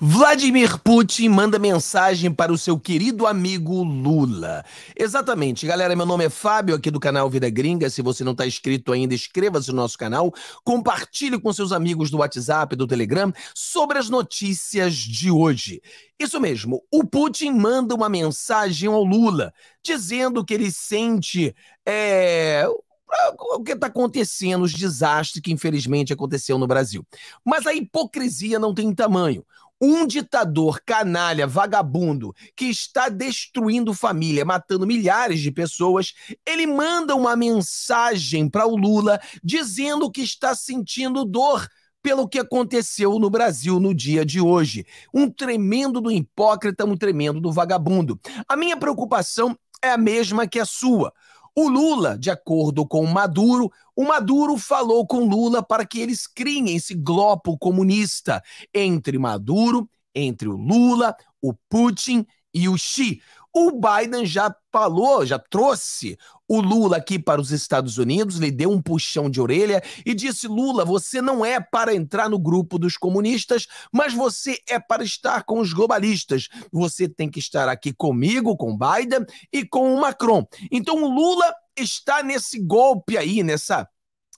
Vladimir Putin manda mensagem para o seu querido amigo Lula. Exatamente, galera. Meu nome é Fábio, aqui do canal Vida Gringa. Se você não está inscrito ainda, inscreva-se no nosso canal. Compartilhe com seus amigos do WhatsApp, do Telegram, sobre as notícias de hoje. Isso mesmo, o Putin manda uma mensagem ao Lula, dizendo que ele sente é, o que está acontecendo, os desastres que infelizmente aconteceu no Brasil. Mas a hipocrisia não tem tamanho. Um ditador canalha, vagabundo, que está destruindo família, matando milhares de pessoas, ele manda uma mensagem para o Lula dizendo que está sentindo dor pelo que aconteceu no Brasil no dia de hoje. Um tremendo do hipócrita, um tremendo do vagabundo. A minha preocupação é a mesma que a sua. O Lula, de acordo com o Maduro, o Maduro falou com Lula para que eles criem esse globo comunista entre Maduro, entre o Lula, o Putin e o Xi. O Biden já falou, já trouxe o Lula aqui para os Estados Unidos, lhe deu um puxão de orelha e disse: Lula, você não é para entrar no grupo dos comunistas, mas você é para estar com os globalistas. Você tem que estar aqui comigo, com Biden e com o Macron. Então o Lula está nesse golpe aí, nessa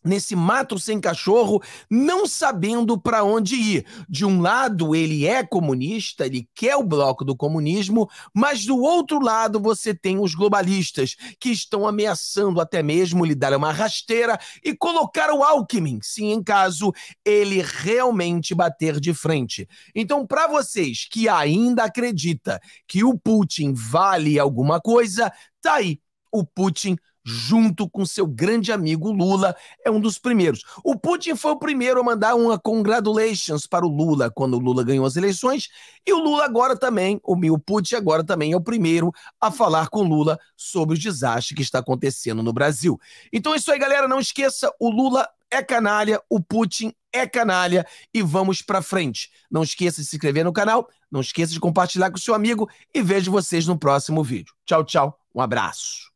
nesse mato sem cachorro, não sabendo para onde ir. De um lado, ele é comunista, ele quer o bloco do comunismo, mas do outro lado, você tem os globalistas, que estão ameaçando até mesmo lhe dar uma rasteira e colocar o Alckmin, sim, em caso ele realmente bater de frente. Então, para vocês que ainda acredita que o Putin vale alguma coisa, tá aí. O Putin junto com seu grande amigo Lula, é um dos primeiros. O Putin foi o primeiro a mandar uma congratulations para o Lula quando o Lula ganhou as eleições, e o Lula agora também, o meu Putin agora também é o primeiro a falar com Lula sobre o desastre que está acontecendo no Brasil. Então é isso aí, galera, não esqueça, o Lula é canalha, o Putin é canalha e vamos para frente. Não esqueça de se inscrever no canal, não esqueça de compartilhar com seu amigo e vejo vocês no próximo vídeo. Tchau, tchau. Um abraço.